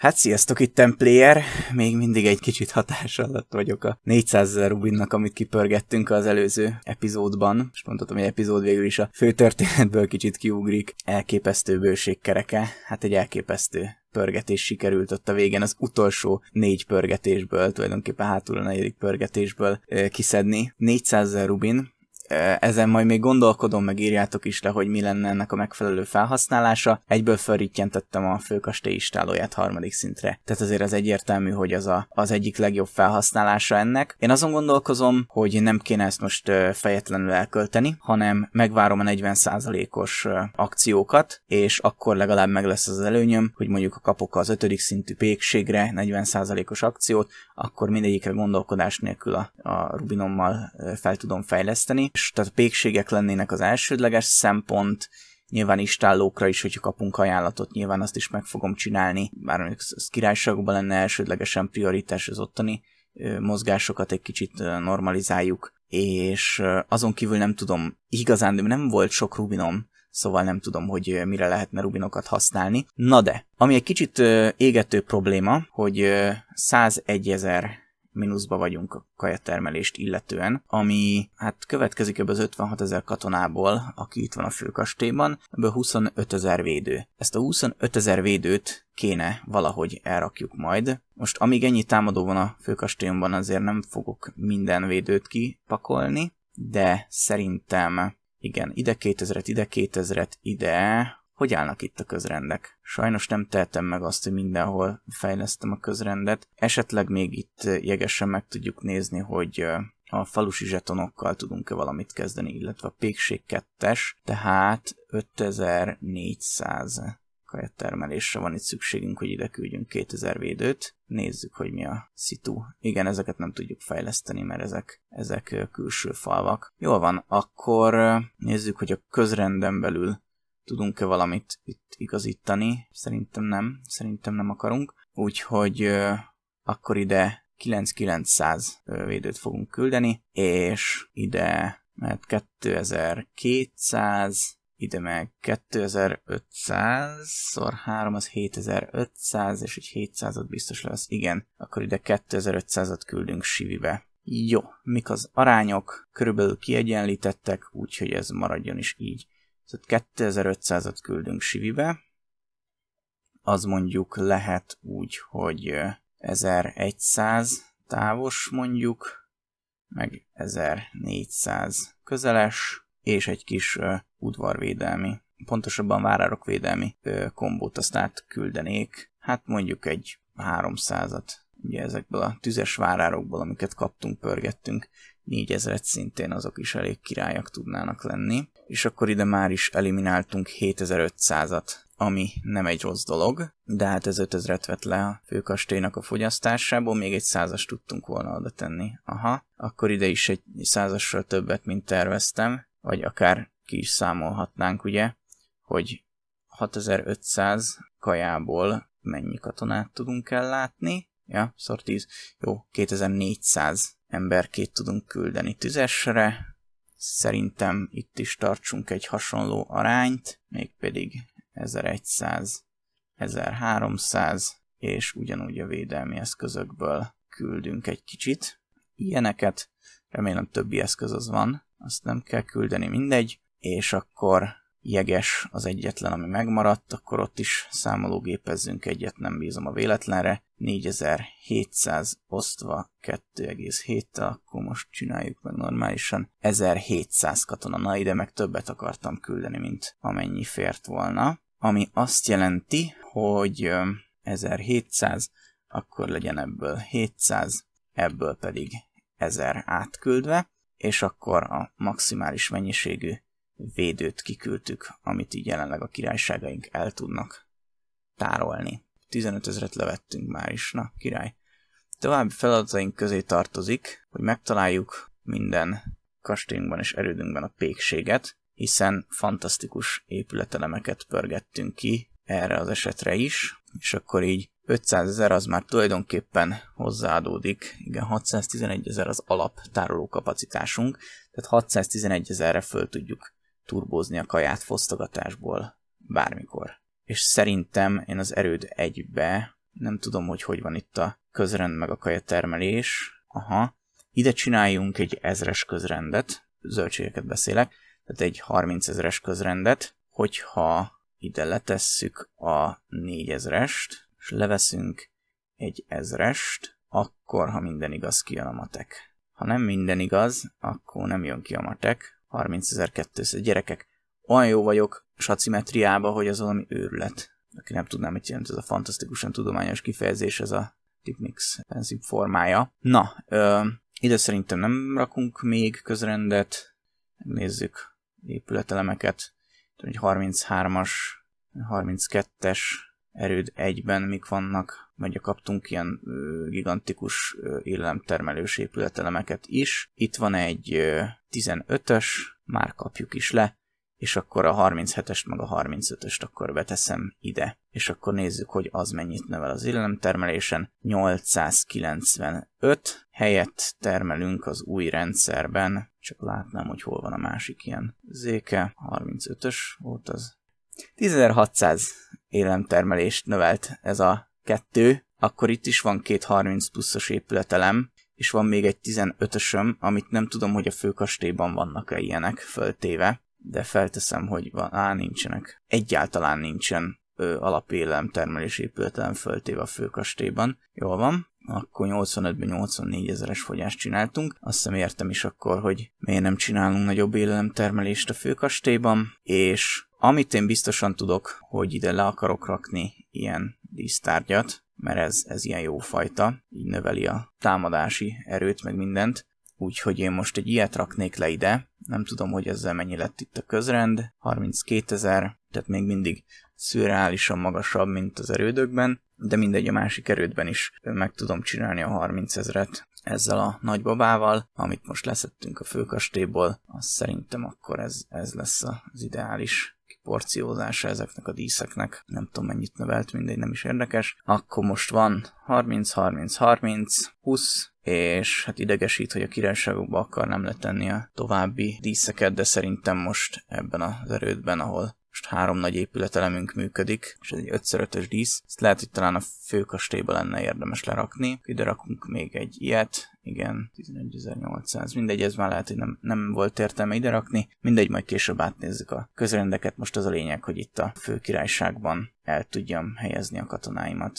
Hát sziasztok, itt Templayer. Még mindig egy kicsit hatás alatt vagyok a 400 ezer rubinnak, amit kipörgettünk az előző epizódban. És mondhatom, hogy epizód végül is a fő történetből kicsit kiugrik. Elképesztő bőség kereke. Hát egy elképesztő pörgetés sikerült ott a végén az utolsó négy pörgetésből, tulajdonképpen hátul a negyedik pörgetésből kiszedni. 400 ezer rubin, ezen majd még gondolkodom, meg írjátok is le, hogy mi lenne ennek a megfelelő felhasználása. Egyből felrittyentettem a főkastély istálóját harmadik szintre. Tehát azért az egyértelmű, hogy az a, az egyik legjobb felhasználása ennek. Én azon gondolkozom, hogy nem kéne ezt most fejetlenül elkölteni, hanem megvárom a 40%-os akciókat, és akkor legalább meg lesz az előnyöm, hogy mondjuk a kapok az ötödik szintű pékségre 40%-os akciót, akkor mindegyikre gondolkodás nélkül a, a Rubinommal fel tudom fejleszteni, és tehát a pékségek lennének az elsődleges szempont, nyilván istállókra is, hogyha kapunk ajánlatot, nyilván azt is meg fogom csinálni, bár mondjuk az királyságban lenne elsődlegesen prioritás az ottani mozgásokat egy kicsit normalizáljuk, és azon kívül nem tudom, igazán nem volt sok Rubinom, szóval nem tudom, hogy mire lehetne Rubinokat használni. Na de, ami egy kicsit égető probléma, hogy 101 ezer mínuszba vagyunk a kajatermelést illetően, ami hát következik ebből az 56 ezer katonából, aki itt van a főkastélyban, ebből 25 ezer védő. Ezt a 25 ezer védőt kéne valahogy elrakjuk majd. Most amíg ennyi támadó van a főkastélyomban, azért nem fogok minden védőt kipakolni, de szerintem igen, ide 2000-et, ide 2000-et, ide hogy állnak itt a közrendek. Sajnos nem tehetem meg azt, hogy mindenhol fejlesztem a közrendet. Esetleg még itt eh, jegesen meg tudjuk nézni, hogy eh, a falusi zsetonokkal tudunk-e valamit kezdeni, illetve a pékség kettes, tehát 5400 termelésre van itt szükségünk, hogy ide küldjünk 2000 védőt. Nézzük, hogy mi a szitu. Igen, ezeket nem tudjuk fejleszteni, mert ezek, ezek külső falvak. Jól van, akkor eh, nézzük, hogy a közrenden belül tudunk-e valamit itt igazítani. Szerintem nem, szerintem nem akarunk. Úgyhogy akkor ide 9900 védőt fogunk küldeni, és ide mert 2200, ide meg 2500, szor 3 az 7500, és egy 700-at biztos lesz. Igen, akkor ide 2500-at küldünk Sivibe. Jó, mik az arányok? Körülbelül kiegyenlítettek, úgyhogy ez maradjon is így. Tehát 2500-at küldünk Sivibe, az mondjuk lehet úgy, hogy 1100 távos mondjuk, meg 1400 közeles, és egy kis udvarvédelmi, pontosabban várárokvédelmi uh, kombót azt átküldenék, hát mondjuk egy 300-at ugye ezekből a tüzes várárokból, amiket kaptunk, pörgettünk, 4000 szintén azok is elég királyak tudnának lenni. És akkor ide már is elimináltunk 7500-at, ami nem egy rossz dolog, de hát ez 5000-et vett le a főkastélynak a fogyasztásából, még egy százas tudtunk volna oda tenni. Aha, akkor ide is egy százassal többet, mint terveztem, vagy akár ki is számolhatnánk, ugye, hogy 6500 kajából mennyi katonát tudunk ellátni, ja, szor 10, jó, 2400 emberkét tudunk küldeni tüzesre, szerintem itt is tartsunk egy hasonló arányt, mégpedig 1100, 1300, és ugyanúgy a védelmi eszközökből küldünk egy kicsit. Ilyeneket, remélem többi eszköz az van, azt nem kell küldeni, mindegy, és akkor jeges az egyetlen, ami megmaradt, akkor ott is számológépezzünk egyet, nem bízom a véletlenre. 4700 osztva 2,7-tel, akkor most csináljuk meg normálisan. 1700 katona, na ide meg többet akartam küldeni, mint amennyi fért volna. Ami azt jelenti, hogy 1700, akkor legyen ebből 700, ebből pedig 1000 átküldve, és akkor a maximális mennyiségű védőt kiküldtük, amit így jelenleg a királyságaink el tudnak tárolni. 15 ezeret levettünk már is, na király. További feladataink közé tartozik, hogy megtaláljuk minden kastélyunkban és erődünkben a pékséget, hiszen fantasztikus épületelemeket pörgettünk ki erre az esetre is, és akkor így 500 ezer az már tulajdonképpen hozzáadódik, igen, 611 ezer az alap tároló kapacitásunk, tehát 611 ezerre föl tudjuk turbózni a kaját fosztogatásból bármikor. És szerintem én az erőd egybe, nem tudom, hogy hogy van itt a közrend meg a kajatermelés, aha, ide csináljunk egy ezres közrendet, zöldségeket beszélek, tehát egy 30 ezres közrendet, hogyha ide letesszük a 4 est és leveszünk egy ezrest, akkor, ha minden igaz, kijön a matek. Ha nem minden igaz, akkor nem jön ki a matek, 30.200 gyerekek. Olyan jó vagyok sacimetriába, hogy az valami őrület. Aki nem tudná, mit jelent ez a fantasztikusan tudományos kifejezés, ez a Tipmix enzim formája. Na, ö, ide szerintem nem rakunk még közrendet. Nézzük épületelemeket. 33-as, 32-es, erőd egyben mik vannak, vagy kaptunk ilyen gigantikus élelemtermelős épületelemeket is. Itt van egy 15-ös, már kapjuk is le, és akkor a 37-est meg a 35-öst akkor beteszem ide. És akkor nézzük, hogy az mennyit nevel az élelemtermelésen. 895 helyet termelünk az új rendszerben, csak látnám, hogy hol van a másik ilyen zéke. 35-ös volt az. 1600 élemtermelést növelt ez a kettő, akkor itt is van két 30 pluszos épületelem, és van még egy 15-ösöm, amit nem tudom, hogy a főkastélyban vannak-e ilyenek föltéve, de felteszem, hogy van, á, nincsenek. Egyáltalán nincsen ö, alapélem termelés épületelem föltéve a főkastélyban. Jól van, akkor 85-ben 84 ezeres fogyást csináltunk. Azt hiszem értem is akkor, hogy miért nem csinálunk nagyobb élelemtermelést a főkastélyban, és amit én biztosan tudok, hogy ide le akarok rakni ilyen dísztárgyat, mert ez, ez ilyen jó fajta, így növeli a támadási erőt, meg mindent. Úgyhogy én most egy ilyet raknék le ide, nem tudom, hogy ezzel mennyi lett itt a közrend, 32 ezer, tehát még mindig szürreálisan magasabb, mint az erődökben, de mindegy, a másik erődben is meg tudom csinálni a 30 ezeret ezzel a nagybabával, amit most leszettünk a főkastélyból, azt szerintem akkor ez, ez lesz az ideális porciózása ezeknek a díszeknek, nem tudom mennyit növelt, mindegy, nem is érdekes. Akkor most van 30, 30, 30, 20, és hát idegesít, hogy a királyságokba akar nem letenni a további díszeket, de szerintem most ebben az erődben, ahol most három nagy épületelemünk működik, és ez egy 5x5-ös dísz. Ezt lehet, hogy talán a főkastélyba lenne érdemes lerakni. Ide rakunk még egy ilyet, igen, 11.800, mindegy, ez már lehet, hogy nem, nem volt értelme ide rakni, mindegy, majd később átnézzük a közrendeket, most az a lényeg, hogy itt a főkirályságban el tudjam helyezni a katonáimat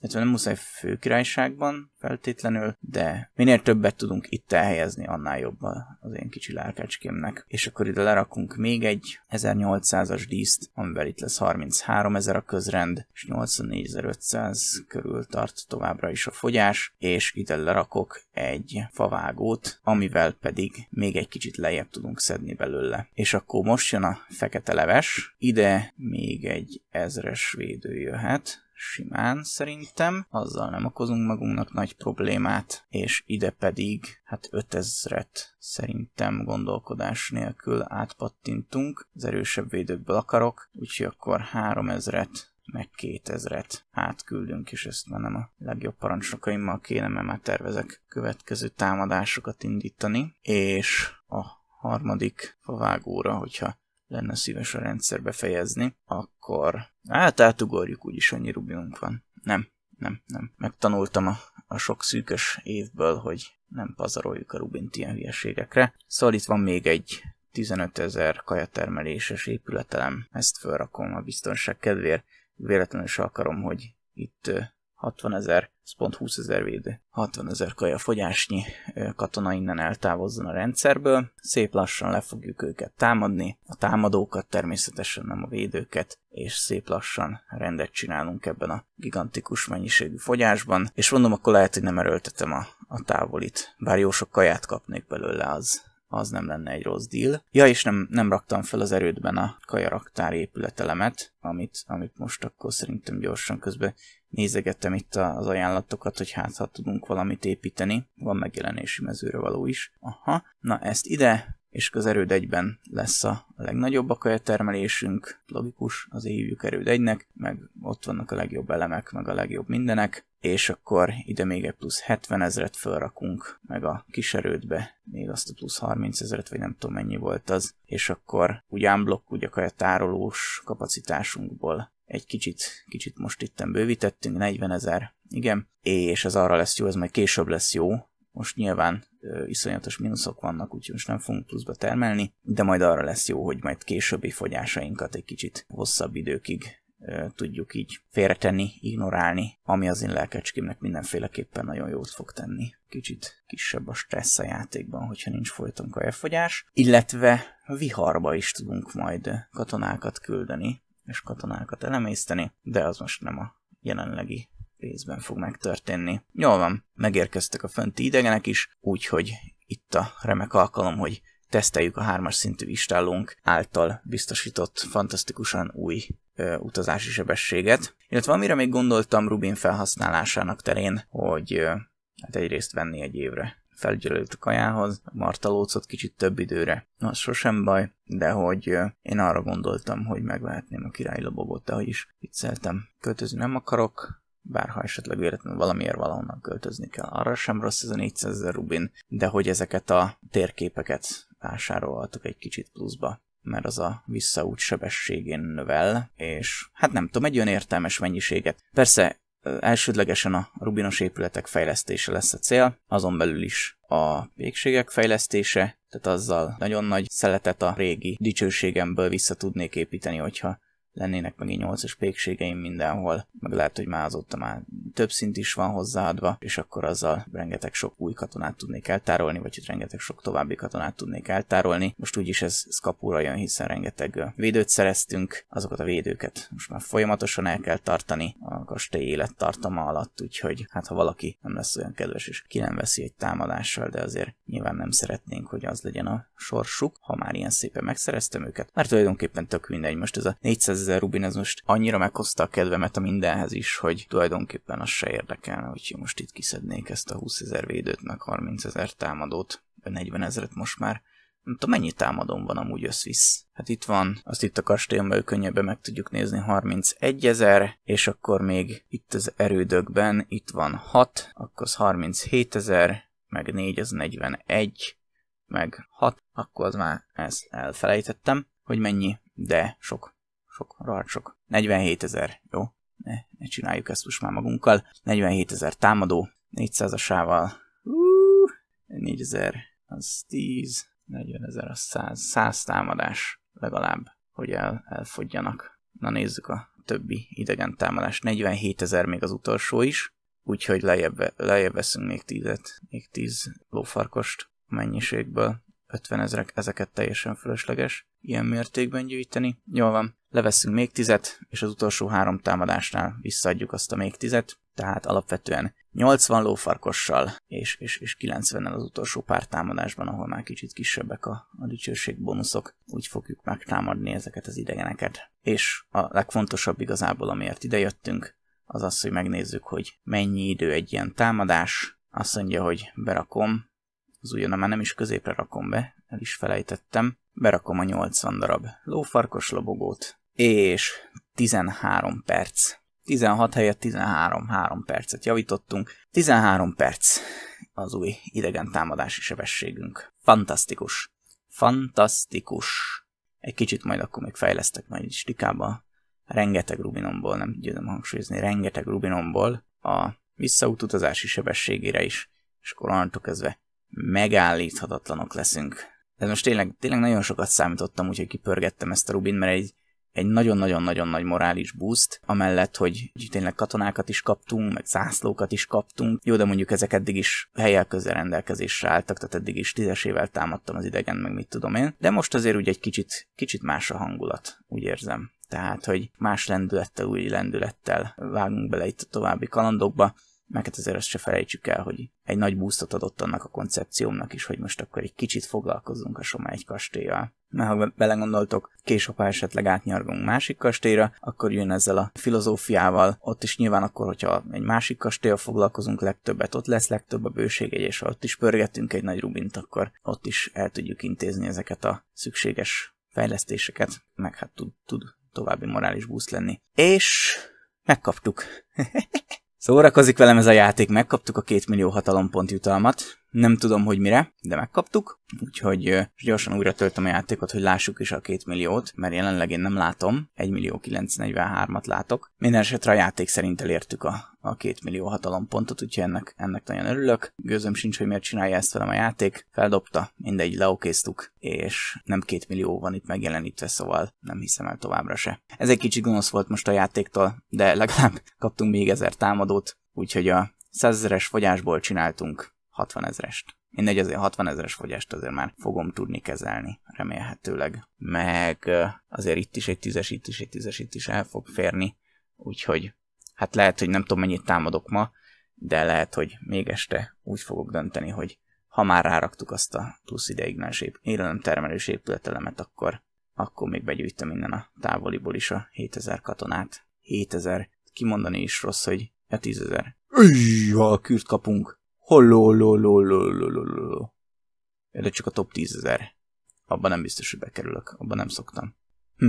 illetve nem muszáj főkirályságban feltétlenül, de minél többet tudunk itt elhelyezni, annál jobb az én kicsi lárkácskémnek. És akkor ide lerakunk még egy 1800-as díszt, amivel itt lesz 33 ezer a közrend, és 84500 körül tart továbbra is a fogyás, és ide lerakok egy favágót, amivel pedig még egy kicsit lejjebb tudunk szedni belőle. És akkor most jön a fekete leves, ide még egy ezres védő jöhet, simán szerintem, azzal nem okozunk magunknak nagy problémát, és ide pedig hát 5000-et szerintem gondolkodás nélkül átpattintunk, az erősebb védőkből akarok, úgyhogy akkor 3000-et meg 2000-et átküldünk, és ezt már nem a legjobb parancsnokaimmal kéne, mert már tervezek következő támadásokat indítani, és a harmadik favágóra, hogyha lenne szíves a rendszerbe fejezni, akkor hát átugorjuk, úgyis annyi rubinunk van. Nem, nem, nem. Megtanultam a, a sok szűkös évből, hogy nem pazaroljuk a rubint ilyen hülyeségekre. Szóval itt van még egy 15 ezer kajatermeléses épületelem. Ezt felrakom a biztonság kedvéért. Véletlenül is akarom, hogy itt 60 ezer, ez pont 20 ezer védő. 60 ezer kaja fogyásnyi katona innen eltávozzon a rendszerből. Szép lassan le fogjuk őket támadni, a támadókat természetesen nem a védőket, és szép lassan rendet csinálunk ebben a gigantikus mennyiségű fogyásban. És mondom, akkor lehet, hogy nem erőltetem a, a távolit, bár jó sok kaját kapnék belőle az az nem lenne egy rossz deal. Ja, és nem, nem raktam fel az erődben a kajaraktár épületelemet, amit, amit most akkor szerintem gyorsan közben nézegettem itt az ajánlatokat, hogy hát ha tudunk valamit építeni. Van megjelenési mezőre való is. Aha, na ezt ide, és az erőd egyben lesz a legnagyobb a termelésünk, logikus, az hívjuk erőd egynek, meg ott vannak a legjobb elemek, meg a legjobb mindenek, és akkor ide még egy plusz 70 ezeret felrakunk, meg a kis erődbe még azt a plusz 30 ezeret, vagy nem tudom mennyi volt az, és akkor ugyan blokk, ugye a tárolós kapacitásunkból egy kicsit, kicsit most itten bővítettünk, 40 ezer, igen, és az arra lesz jó, ez majd később lesz jó, most nyilván ö, iszonyatos mínuszok vannak, úgyhogy most nem fogunk pluszba termelni, de majd arra lesz jó, hogy majd későbbi fogyásainkat egy kicsit hosszabb időkig tudjuk így félretenni, ignorálni, ami az én lelkecskémnek mindenféleképpen nagyon jót fog tenni. Kicsit kisebb a stressz a játékban, hogyha nincs folyton kajafogyás. Illetve viharba is tudunk majd katonákat küldeni, és katonákat elemészteni, de az most nem a jelenlegi részben fog megtörténni. Jól van, megérkeztek a fönti idegenek is, úgyhogy itt a remek alkalom, hogy teszteljük a hármas szintű istállónk által biztosított fantasztikusan új ö, utazási sebességet. Illetve amire még gondoltam Rubin felhasználásának terén, hogy ö, hát egyrészt venni egy évre felügyelőt a kajához, a martalócot kicsit több időre. az sosem baj, de hogy ö, én arra gondoltam, hogy megvehetném a királylobogót, de hogy is vicceltem. Költözni nem akarok, bár ha esetleg véletlenül valamiért valahonnan költözni kell, arra sem rossz ez a 400 ezer rubin, de hogy ezeket a térképeket vásároltuk egy kicsit pluszba mert az a visszaút sebességén növel, és hát nem tudom, egy olyan értelmes mennyiséget. Persze elsődlegesen a rubinos épületek fejlesztése lesz a cél, azon belül is a végségek fejlesztése, tehát azzal nagyon nagy szeletet a régi dicsőségemből vissza tudnék építeni, hogyha lennének egy 8-as pékségeim mindenhol, meg lehet, hogy már azóta már több szint is van hozzáadva, és akkor azzal rengeteg sok új katonát tudnék eltárolni, vagy hogy rengeteg sok további katonát tudnék eltárolni. Most úgyis ez kapura jön, hiszen rengeteg védőt szereztünk, azokat a védőket most már folyamatosan el kell tartani a kastély élettartama alatt, úgyhogy hát ha valaki nem lesz olyan kedves, és ki nem veszi egy támadással, de azért nyilván nem szeretnénk, hogy az legyen a sorsuk, ha már ilyen szépen megszereztem őket. Mert tulajdonképpen tök mindegy, most ez a 400 ezzel rubin, ez most annyira meghozta a kedvemet a mindenhez is, hogy tulajdonképpen az se érdekelne, hogy most itt kiszednék ezt a 20 ezer védőt, meg 30 ezer támadót, 40 ezeret most már. Nem tudom, mennyi támadom van amúgy összvisz. Hát itt van, azt itt a kastélyomban ő könnyebben meg tudjuk nézni, 31 ezer, és akkor még itt az erődökben, itt van 6, akkor az 37 ezer, meg 4, az 41, meg 6, akkor az már ezt elfelejtettem, hogy mennyi, de sok sok, rohadt sok. 47 ezer, jó? Ne, ne csináljuk ezt most már magunkkal. 47 ezer támadó, 400-asával, 4 ezer, az 10, 40 ezer, az 100, 100 támadás legalább, hogy el, elfogjanak. Na nézzük a többi idegen támadás. 47 ezer még az utolsó is, úgyhogy lejjebb, lejjebb veszünk még 10 még 10 lófarkost mennyiségből. 50 ezerek, ezeket teljesen fölösleges ilyen mértékben gyűjteni. Jól van, leveszünk még tizet, és az utolsó három támadásnál visszaadjuk azt a még tizet, tehát alapvetően 80 lófarkossal, és, és, és 90-nel az utolsó pár támadásban, ahol már kicsit kisebbek a, a dicsőség bónuszok, úgy fogjuk megtámadni ezeket az idegeneket. És a legfontosabb igazából, amiért idejöttünk, az az, hogy megnézzük, hogy mennyi idő egy ilyen támadás. Azt mondja, hogy berakom, az ugyan már nem is középre rakom be, el is felejtettem berakom a 80 darab lófarkos lobogót, és 13 perc. 16 helyett 13, 3 percet javítottunk. 13 perc az új idegen támadási sebességünk. Fantasztikus. Fantasztikus. Egy kicsit majd akkor még fejlesztek majd is stikába. Rengeteg rubinomból, nem győzöm hangsúlyozni, rengeteg rubinomból a visszautazási sebességére is, és akkor onnantól kezdve megállíthatatlanok leszünk de most tényleg, tényleg nagyon sokat számítottam, úgyhogy kipörgettem ezt a Rubin, mert egy, egy nagyon-nagyon-nagyon nagy morális boost, amellett, hogy tényleg katonákat is kaptunk, meg zászlókat is kaptunk. Jó, de mondjuk ezek eddig is helyek közel rendelkezésre álltak, tehát eddig is tízesével támadtam az idegen, meg mit tudom én. De most azért úgy egy kicsit, kicsit más a hangulat, úgy érzem. Tehát, hogy más lendülettel, új lendülettel vágunk bele itt a további kalandokba meg hát azért azt se felejtsük el, hogy egy nagy búztot adott annak a koncepciómnak is, hogy most akkor egy kicsit foglalkozzunk a egy kastélyjal. Mert ha belegondoltok, később ha esetleg átnyargunk másik kastélyra, akkor jön ezzel a filozófiával, ott is nyilván akkor, hogyha egy másik kastélyal foglalkozunk legtöbbet, ott lesz legtöbb a bőség egy, és ha ott is pörgetünk egy nagy rubint, akkor ott is el tudjuk intézni ezeket a szükséges fejlesztéseket, meg hát tud, tud további morális búsz lenni. És megkaptuk. Szórakozik velem ez a játék, megkaptuk a két millió hatalompont jutalmat nem tudom, hogy mire, de megkaptuk, úgyhogy gyorsan újra töltöm a játékot, hogy lássuk is a két milliót, mert jelenleg én nem látom, 1 millió 943-at látok. Minden esetre a játék szerint elértük a, a 2 millió hatalompontot, úgyhogy ennek, ennek nagyon örülök. Gőzöm sincs, hogy miért csinálja ezt velem a játék. Feldobta, mindegy, leokéztuk, és nem 2 millió van itt megjelenítve, szóval nem hiszem el továbbra se. Ez egy kicsit gonosz volt most a játéktól, de legalább kaptunk még ezer támadót, úgyhogy a 100 fogyásból csináltunk 60 ezerest. egy azért 60 ezeres fogyást azért már fogom tudni kezelni, remélhetőleg. Meg azért itt is egy tízes, itt is egy tízes, itt is el fog férni. Úgyhogy hát lehet, hogy nem tudom mennyit támadok ma, de lehet, hogy még este úgy fogok dönteni, hogy ha már ráraktuk azt a plusz ideiglenes élelemtermelős épületelemet, akkor, akkor még begyűjtöm minden a távoliból is a 7000 katonát. 7000, kimondani is rossz, hogy a 10000. ezer. a kürt kapunk, Holló, holló, holló, holló, holló. De csak a top 10 ezer. Abban nem biztos, hogy bekerülök. Abban nem szoktam. Hm,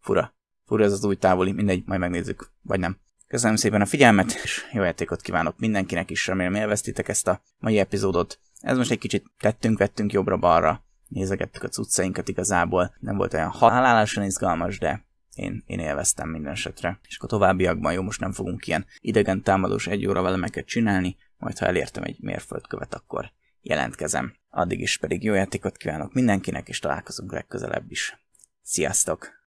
fura. Fura ez az új távoli. Mindegy, majd megnézzük. Vagy nem. Köszönöm szépen a figyelmet, és jó játékot kívánok mindenkinek is. Remélem élveztétek ezt a mai epizódot. Ez most egy kicsit tettünk-vettünk jobbra-balra. Nézegettük a cuccainkat igazából. Nem volt olyan halálásan izgalmas, de én, én élveztem minden esetre. És akkor továbbiakban jó, most nem fogunk ilyen idegen támadós egy óra velemeket csinálni, majd ha elértem egy mérföldkövet, akkor jelentkezem. Addig is pedig jó játékot kívánok mindenkinek, és találkozunk legközelebb is. Sziasztok!